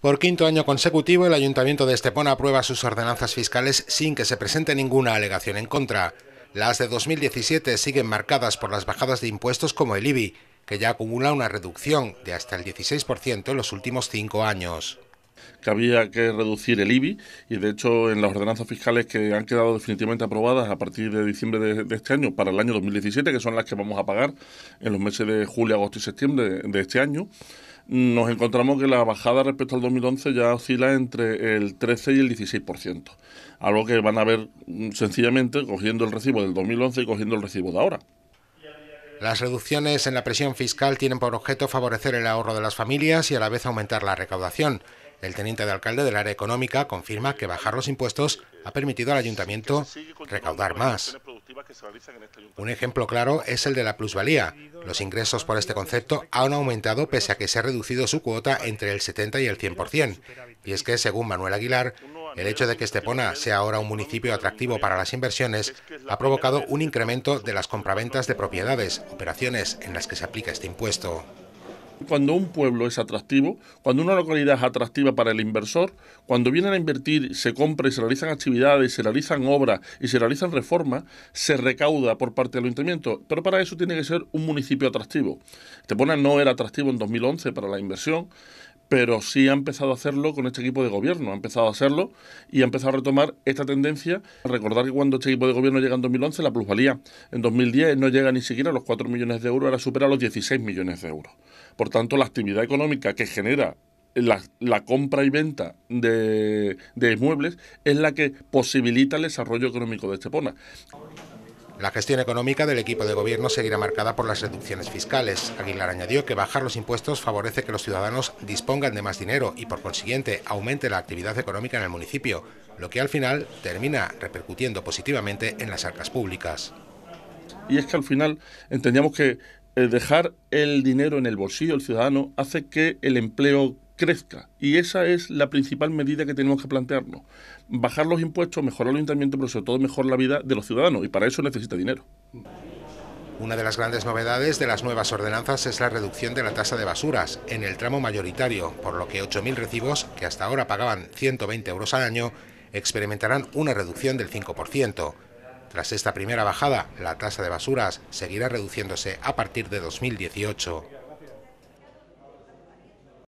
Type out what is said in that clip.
Por quinto año consecutivo, el Ayuntamiento de Estepona aprueba sus ordenanzas fiscales sin que se presente ninguna alegación en contra. Las de 2017 siguen marcadas por las bajadas de impuestos como el IBI, que ya acumula una reducción de hasta el 16% en los últimos cinco años que había que reducir el IBI y de hecho en las ordenanzas fiscales que han quedado definitivamente aprobadas a partir de diciembre de, este año para el año 2017, que son las que vamos a pagar en los meses de julio, agosto y septiembre de este año, nos encontramos que la bajada respecto al 2011 ya oscila entre el 13 y el 16%, algo que van a ver mm, sencillamente cogiendo el recibo del 2011 y cogiendo el recibo de ahora. Las reducciones en la presión fiscal tienen por objeto favorecer el ahorro de las familias y a la vez aumentar la recaudación. El teniente de alcalde del área económica confirma que bajar los impuestos ha permitido al ayuntamiento recaudar más. Un ejemplo claro es el de la plusvalía. Los ingresos por este concepto han aumentado pese a que se ha reducido su cuota entre el 70 y el 100%. Y es que, según Manuel Aguilar, el hecho de que Estepona sea ahora un municipio atractivo para las inversiones ha provocado un incremento de las compraventas de propiedades, operaciones en las que se aplica este impuesto. Cuando un pueblo es atractivo, cuando una localidad es atractiva para el inversor, cuando vienen a invertir, se compra y se realizan actividades, se realizan obras y se realizan reformas, se recauda por parte del ayuntamiento. Pero para eso tiene que ser un municipio atractivo. Tepona no era atractivo en 2011 para la inversión, pero sí ha empezado a hacerlo con este equipo de gobierno, ha empezado a hacerlo y ha empezado a retomar esta tendencia. Recordar que cuando este equipo de gobierno llega en 2011, la plusvalía en 2010 no llega ni siquiera a los 4 millones de euros, ahora supera los 16 millones de euros. Por tanto, la actividad económica que genera la, compra y venta de, de inmuebles es la que posibilita el desarrollo económico de Estepona. La gestión económica del equipo de gobierno seguirá marcada por las reducciones fiscales. Aguilar añadió que bajar los impuestos favorece que los ciudadanos dispongan de más dinero y, por consiguiente, aumente la actividad económica en el municipio, lo que al final termina repercutiendo positivamente en las arcas públicas. Y es que al final entendíamos que eh, dejar el dinero en el bolsillo del ciudadano hace que el empleo crezca. Y esa es la principal medida que tenemos que plantearnos. Bajar los impuestos, mejorar el ayuntamiento, pero sobre todo mejorar la vida de los ciudadanos. Y para eso necesita dinero. Una de las grandes novedades de las nuevas ordenanzas es la reducción de la tasa de basuras en el tramo mayoritario, por lo que 8.000 recibos, que hasta ahora pagaban 120 euros al año, experimentarán una reducción del 5%. Tras esta primera bajada, la tasa de basuras seguirá reduciéndose a partir de 2018.